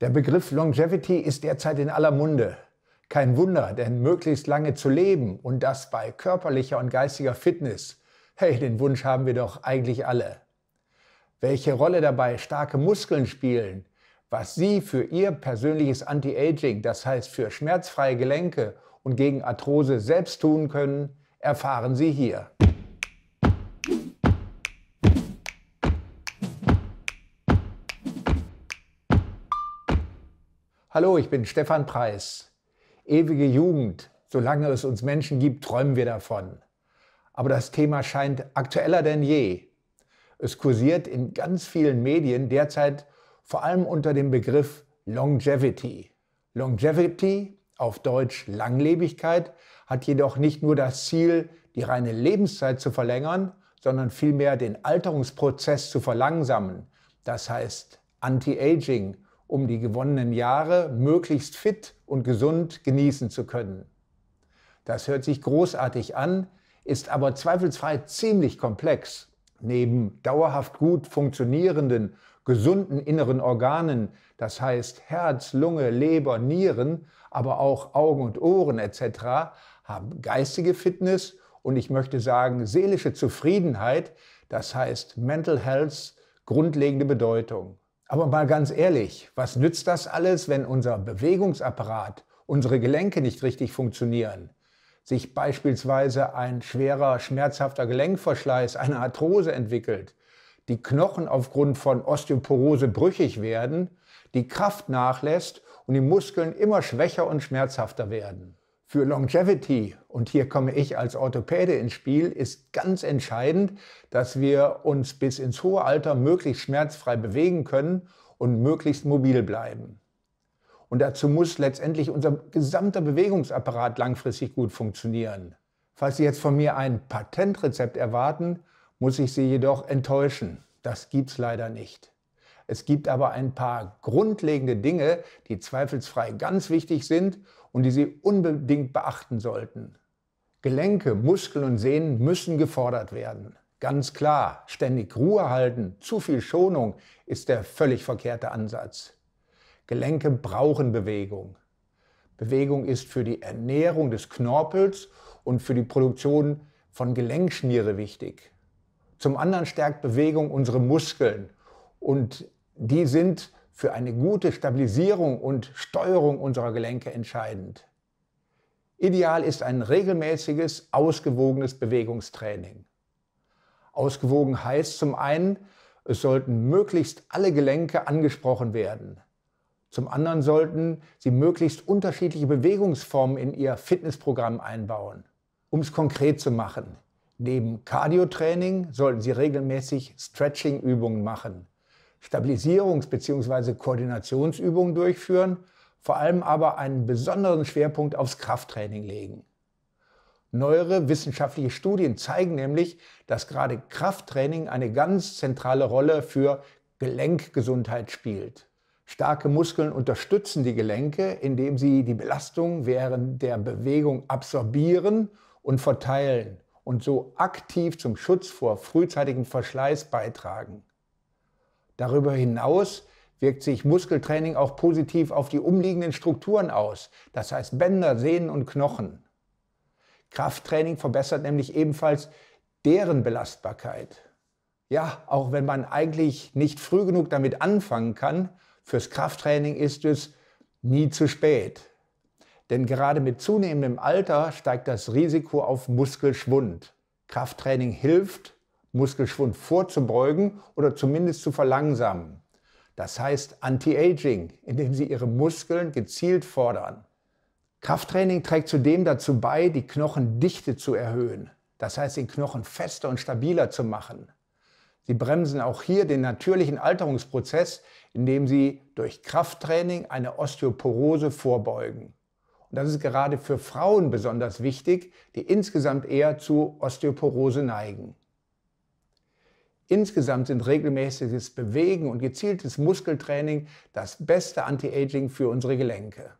Der Begriff Longevity ist derzeit in aller Munde. Kein Wunder, denn möglichst lange zu leben und das bei körperlicher und geistiger Fitness, hey, den Wunsch haben wir doch eigentlich alle. Welche Rolle dabei starke Muskeln spielen, was Sie für Ihr persönliches Anti-Aging, das heißt für schmerzfreie Gelenke und gegen Arthrose selbst tun können, erfahren Sie hier. Hallo, ich bin Stefan Preis. Ewige Jugend, solange es uns Menschen gibt, träumen wir davon. Aber das Thema scheint aktueller denn je. Es kursiert in ganz vielen Medien derzeit vor allem unter dem Begriff Longevity. Longevity, auf Deutsch Langlebigkeit, hat jedoch nicht nur das Ziel, die reine Lebenszeit zu verlängern, sondern vielmehr den Alterungsprozess zu verlangsamen, das heißt Anti-Aging um die gewonnenen Jahre möglichst fit und gesund genießen zu können. Das hört sich großartig an, ist aber zweifelsfrei ziemlich komplex. Neben dauerhaft gut funktionierenden, gesunden inneren Organen, das heißt Herz, Lunge, Leber, Nieren, aber auch Augen und Ohren etc., haben geistige Fitness und ich möchte sagen seelische Zufriedenheit, das heißt Mental Health, grundlegende Bedeutung. Aber mal ganz ehrlich, was nützt das alles, wenn unser Bewegungsapparat, unsere Gelenke nicht richtig funktionieren? Sich beispielsweise ein schwerer, schmerzhafter Gelenkverschleiß, eine Arthrose entwickelt, die Knochen aufgrund von Osteoporose brüchig werden, die Kraft nachlässt und die Muskeln immer schwächer und schmerzhafter werden für Longevity, und hier komme ich als Orthopäde ins Spiel, ist ganz entscheidend, dass wir uns bis ins hohe Alter möglichst schmerzfrei bewegen können und möglichst mobil bleiben. Und dazu muss letztendlich unser gesamter Bewegungsapparat langfristig gut funktionieren. Falls Sie jetzt von mir ein Patentrezept erwarten, muss ich Sie jedoch enttäuschen. Das gibt es leider nicht. Es gibt aber ein paar grundlegende Dinge, die zweifelsfrei ganz wichtig sind und die Sie unbedingt beachten sollten. Gelenke, Muskeln und Sehnen müssen gefordert werden. Ganz klar, ständig Ruhe halten, zu viel Schonung ist der völlig verkehrte Ansatz. Gelenke brauchen Bewegung. Bewegung ist für die Ernährung des Knorpels und für die Produktion von Gelenkschmiere wichtig. Zum anderen stärkt Bewegung unsere Muskeln und die sind für eine gute Stabilisierung und Steuerung unserer Gelenke entscheidend. Ideal ist ein regelmäßiges, ausgewogenes Bewegungstraining. Ausgewogen heißt zum einen, es sollten möglichst alle Gelenke angesprochen werden. Zum anderen sollten Sie möglichst unterschiedliche Bewegungsformen in Ihr Fitnessprogramm einbauen. Um es konkret zu machen, neben Cardiotraining sollten Sie regelmäßig Stretching-Übungen machen, Stabilisierungs- bzw. Koordinationsübungen durchführen, vor allem aber einen besonderen Schwerpunkt aufs Krafttraining legen. Neuere wissenschaftliche Studien zeigen nämlich, dass gerade Krafttraining eine ganz zentrale Rolle für Gelenkgesundheit spielt. Starke Muskeln unterstützen die Gelenke, indem sie die Belastung während der Bewegung absorbieren und verteilen und so aktiv zum Schutz vor frühzeitigem Verschleiß beitragen. Darüber hinaus wirkt sich Muskeltraining auch positiv auf die umliegenden Strukturen aus, das heißt Bänder, Sehnen und Knochen. Krafttraining verbessert nämlich ebenfalls deren Belastbarkeit. Ja, auch wenn man eigentlich nicht früh genug damit anfangen kann, fürs Krafttraining ist es nie zu spät. Denn gerade mit zunehmendem Alter steigt das Risiko auf Muskelschwund. Krafttraining hilft, Muskelschwund vorzubeugen oder zumindest zu verlangsamen. Das heißt Anti-Aging, indem Sie Ihre Muskeln gezielt fordern. Krafttraining trägt zudem dazu bei, die Knochendichte zu erhöhen. Das heißt, den Knochen fester und stabiler zu machen. Sie bremsen auch hier den natürlichen Alterungsprozess, indem Sie durch Krafttraining eine Osteoporose vorbeugen. Und das ist gerade für Frauen besonders wichtig, die insgesamt eher zu Osteoporose neigen. Insgesamt sind regelmäßiges Bewegen und gezieltes Muskeltraining das beste Anti-Aging für unsere Gelenke.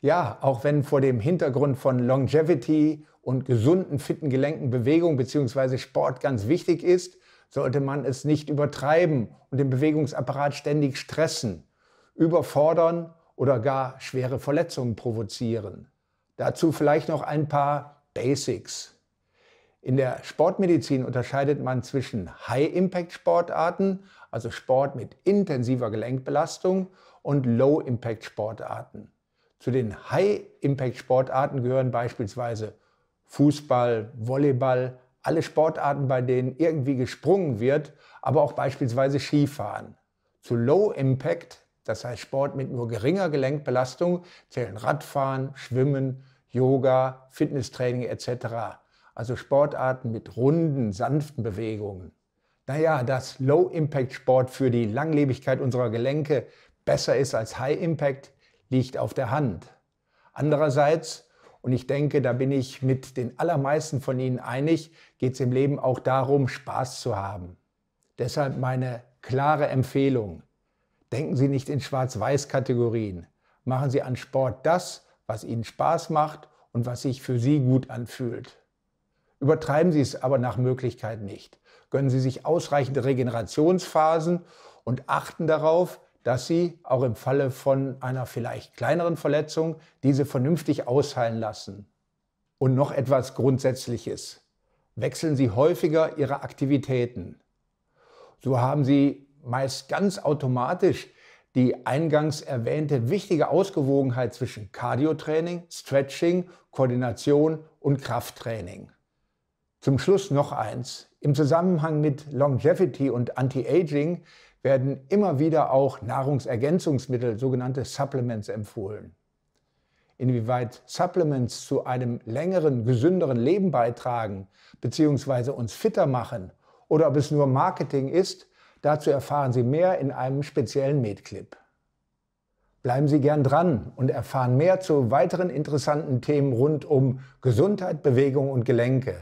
Ja, auch wenn vor dem Hintergrund von Longevity und gesunden, fitten Gelenken Bewegung bzw. Sport ganz wichtig ist, sollte man es nicht übertreiben und den Bewegungsapparat ständig stressen, überfordern oder gar schwere Verletzungen provozieren. Dazu vielleicht noch ein paar Basics. In der Sportmedizin unterscheidet man zwischen High-Impact-Sportarten, also Sport mit intensiver Gelenkbelastung, und Low-Impact-Sportarten. Zu den High-Impact-Sportarten gehören beispielsweise Fußball, Volleyball, alle Sportarten, bei denen irgendwie gesprungen wird, aber auch beispielsweise Skifahren. Zu Low Impact, das heißt Sport mit nur geringer Gelenkbelastung, zählen Radfahren, Schwimmen, Yoga, Fitnesstraining etc also Sportarten mit runden, sanften Bewegungen. Naja, dass Low-Impact-Sport für die Langlebigkeit unserer Gelenke besser ist als High-Impact, liegt auf der Hand. Andererseits, und ich denke, da bin ich mit den allermeisten von Ihnen einig, geht es im Leben auch darum, Spaß zu haben. Deshalb meine klare Empfehlung. Denken Sie nicht in Schwarz-Weiß-Kategorien. Machen Sie an Sport das, was Ihnen Spaß macht und was sich für Sie gut anfühlt. Übertreiben Sie es aber nach Möglichkeit nicht. Gönnen Sie sich ausreichende Regenerationsphasen und achten darauf, dass Sie auch im Falle von einer vielleicht kleineren Verletzung diese vernünftig ausheilen lassen. Und noch etwas Grundsätzliches. Wechseln Sie häufiger Ihre Aktivitäten. So haben Sie meist ganz automatisch die eingangs erwähnte wichtige Ausgewogenheit zwischen Cardiotraining, Stretching, Koordination und Krafttraining. Zum Schluss noch eins. Im Zusammenhang mit Longevity und Anti-Aging werden immer wieder auch Nahrungsergänzungsmittel, sogenannte Supplements, empfohlen. Inwieweit Supplements zu einem längeren, gesünderen Leben beitragen bzw. uns fitter machen oder ob es nur Marketing ist, dazu erfahren Sie mehr in einem speziellen Medclip. Bleiben Sie gern dran und erfahren mehr zu weiteren interessanten Themen rund um Gesundheit, Bewegung und Gelenke.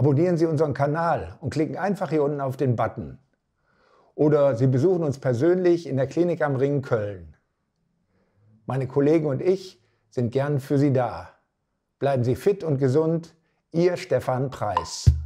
Abonnieren Sie unseren Kanal und klicken einfach hier unten auf den Button. Oder Sie besuchen uns persönlich in der Klinik am Ring Köln. Meine Kollegen und ich sind gern für Sie da. Bleiben Sie fit und gesund. Ihr Stefan Preis.